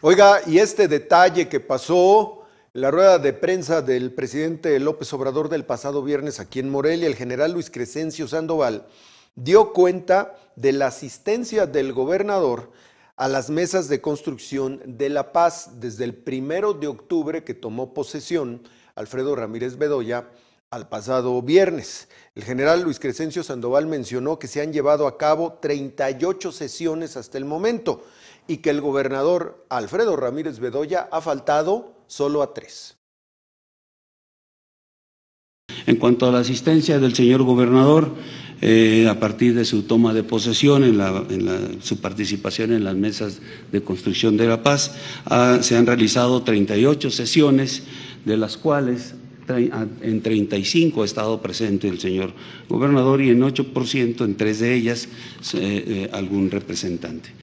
Oiga, y este detalle que pasó en la rueda de prensa del presidente López Obrador del pasado viernes aquí en Morelia, el general Luis Crescencio Sandoval dio cuenta de la asistencia del gobernador a las mesas de construcción de la paz desde el primero de octubre que tomó posesión Alfredo Ramírez Bedoya al pasado viernes. El general Luis Crescencio Sandoval mencionó que se han llevado a cabo 38 sesiones hasta el momento y que el gobernador Alfredo Ramírez Bedoya ha faltado solo a tres. En cuanto a la asistencia del señor gobernador, eh, a partir de su toma de posesión, en, su participación en las mesas de construcción de la paz, se han realizado 38 sesiones, de las cuales en 35 ha estado presente el señor gobernador y en 8%, en tres de ellas, eh, algún representante.